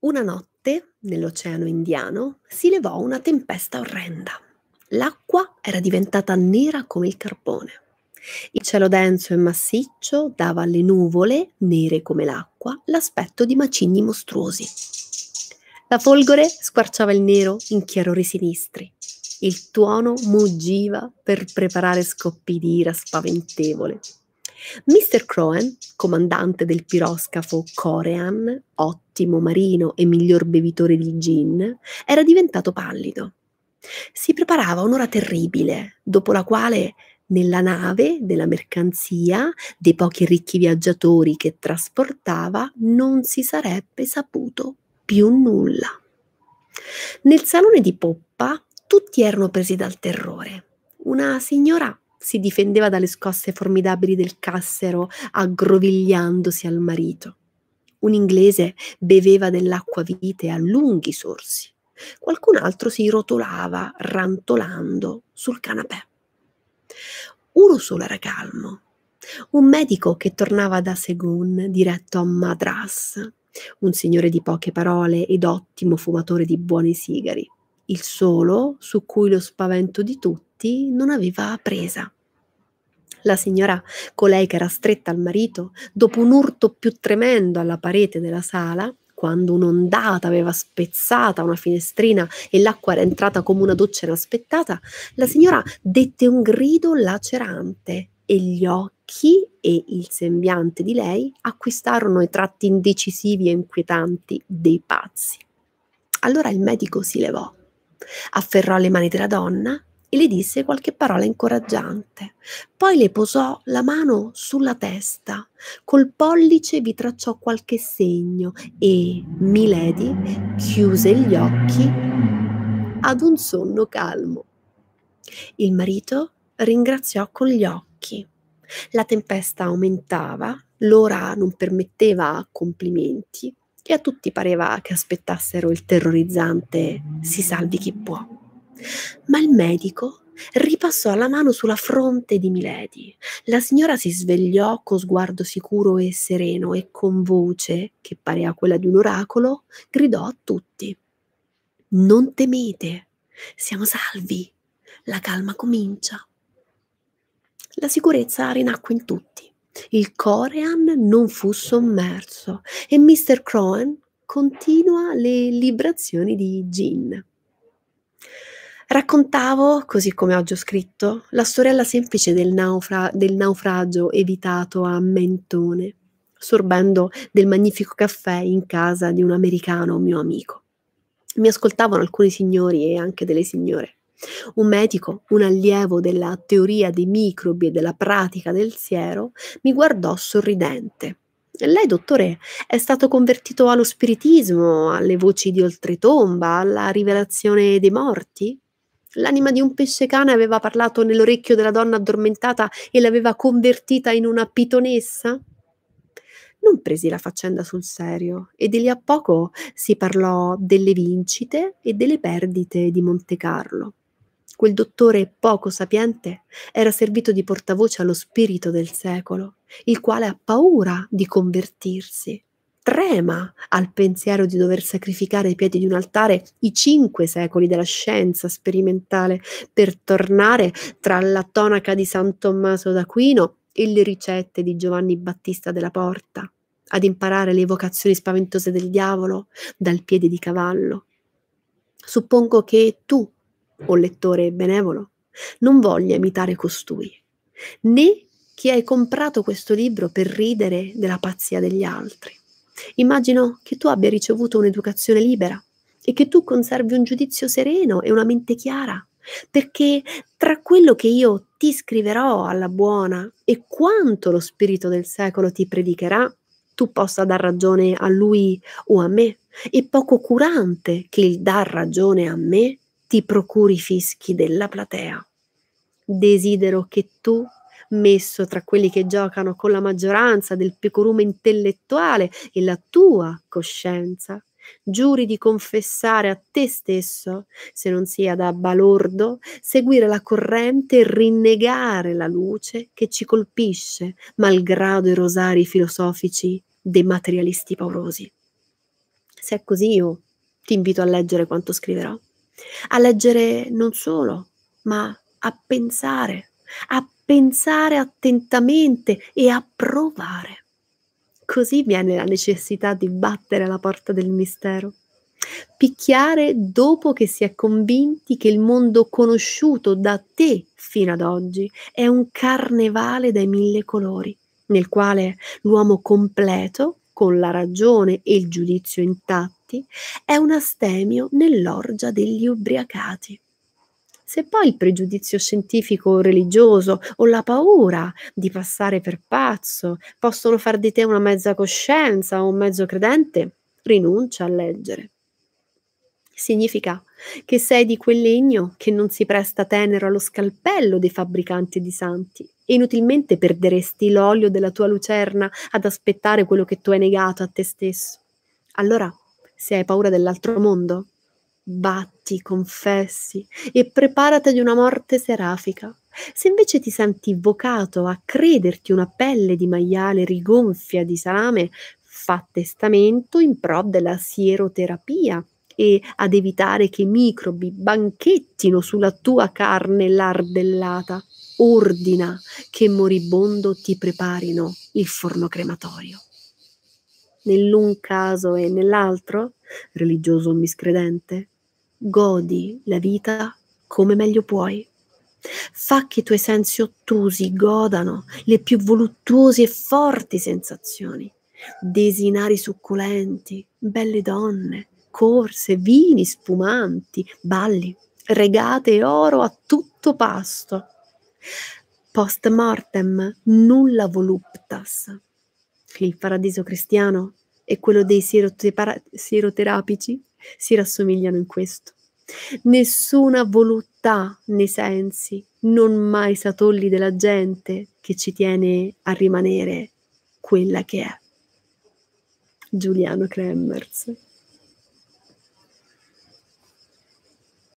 Una notte, nell'Oceano Indiano, si levò una tempesta orrenda. L'acqua era diventata nera come il carbone. Il cielo denso e massiccio dava alle nuvole, nere come l'acqua, l'aspetto di macigni mostruosi. La folgore squarciava il nero in chiarori sinistri. Il tuono muggiva per preparare scoppi d'ira spaventevole. Mr. Croen, comandante del piroscafo Corean, ottimo marino e miglior bevitore di gin, era diventato pallido. Si preparava un'ora terribile, dopo la quale nella nave della mercanzia, dei pochi ricchi viaggiatori che trasportava, non si sarebbe saputo più nulla. Nel salone di poppa tutti erano presi dal terrore. Una signora si difendeva dalle scosse formidabili del cassero, aggrovigliandosi al marito. Un inglese beveva dell'acqua vite a lunghi sorsi. Qualcun altro si rotolava rantolando sul canapè. Uno solo era calmo. Un medico che tornava da Segun diretto a Madras, un signore di poche parole ed ottimo fumatore di buoni sigari, il solo su cui lo spavento di tutti infatti non aveva presa. La signora, colei che era stretta al marito, dopo un urto più tremendo alla parete della sala, quando un'ondata aveva spezzata una finestrina e l'acqua era entrata come una doccia inaspettata, la signora dette un grido lacerante e gli occhi e il sembiante di lei acquistarono i tratti indecisivi e inquietanti dei pazzi. Allora il medico si levò, afferrò le mani della donna e le disse qualche parola incoraggiante. Poi le posò la mano sulla testa, col pollice vi tracciò qualche segno e Milady chiuse gli occhi ad un sonno calmo. Il marito ringraziò con gli occhi. La tempesta aumentava, l'ora non permetteva complimenti e a tutti pareva che aspettassero il terrorizzante si salvi chi può. Ma il medico ripassò la mano sulla fronte di Milady. La signora si svegliò con sguardo sicuro e sereno e con voce, che pareva quella di un oracolo, gridò a tutti. Non temete, siamo salvi, la calma comincia. La sicurezza rinacque in tutti. Il Corean non fu sommerso e Mr. Crowan continua le librazioni di Jean. Raccontavo, così come oggi ho scritto, la sorella semplice del, naufra- del naufragio evitato a Mentone, sorbendo del magnifico caffè in casa di un americano mio amico. Mi ascoltavano alcuni signori e anche delle signore. Un medico, un allievo della teoria dei microbi e della pratica del siero, mi guardò sorridente. Lei, dottore, è stato convertito allo spiritismo, alle voci di oltretomba, alla rivelazione dei morti? L'anima di un pesce cane aveva parlato nell'orecchio della donna addormentata e l'aveva convertita in una pitonessa? Non presi la faccenda sul serio e di lì a poco si parlò delle vincite e delle perdite di Monte Carlo. Quel dottore poco sapiente era servito di portavoce allo spirito del secolo, il quale ha paura di convertirsi trema al pensiero di dover sacrificare ai piedi di un altare i cinque secoli della scienza sperimentale per tornare tra la tonaca di San Tommaso d'Aquino e le ricette di Giovanni Battista della Porta, ad imparare le vocazioni spaventose del diavolo dal piede di cavallo. Suppongo che tu, o lettore benevolo, non voglia imitare costui, né chi hai comprato questo libro per ridere della pazzia degli altri. Immagino che tu abbia ricevuto un'educazione libera e che tu conservi un giudizio sereno e una mente chiara, perché tra quello che io ti scriverò alla buona e quanto lo spirito del secolo ti predicherà, tu possa dar ragione a lui o a me. E poco curante che il dar ragione a me ti procuri i fischi della platea. Desidero che tu messo tra quelli che giocano con la maggioranza del pecorume intellettuale e la tua coscienza. Giuri di confessare a te stesso, se non sia da balordo, seguire la corrente e rinnegare la luce che ci colpisce, malgrado i rosari filosofici dei materialisti paurosi. Se è così, io ti invito a leggere quanto scriverò. A leggere non solo, ma a pensare, a pensare attentamente e approvare. Così viene la necessità di battere alla porta del mistero. Picchiare dopo che si è convinti che il mondo conosciuto da te fino ad oggi è un carnevale dai mille colori, nel quale l'uomo completo, con la ragione e il giudizio intatti, è un astemio nell'orgia degli ubriacati. Se poi il pregiudizio scientifico o religioso o la paura di passare per pazzo possono far di te una mezza coscienza o un mezzo credente, rinuncia a leggere. Significa che sei di quel legno che non si presta tenero allo scalpello dei fabbricanti di santi e inutilmente perderesti l'olio della tua lucerna ad aspettare quello che tu hai negato a te stesso. Allora, se hai paura dell'altro mondo, batti, confessi e preparati ad una morte serafica. Se invece ti senti vocato a crederti una pelle di maiale rigonfia di salame, fa testamento in pro della sieroterapia e ad evitare che i microbi banchettino sulla tua carne lardellata. Ordina che moribondo ti preparino il forno crematorio. Nell'un caso e nell'altro, religioso miscredente, godi la vita come meglio puoi. Fa che i tuoi sensi ottusi godano le più voluttuose e forti sensazioni, desinari succulenti, belle donne, corse, vini spumanti, balli, regate e oro a tutto pasto. Post mortem nulla voluptas. Il paradiso cristiano è quello dei siroterapici si rassomigliano in questo. Nessuna voluttà nei sensi, non mai satolli della gente che ci tiene a rimanere quella che è. Giuliano Kremmers.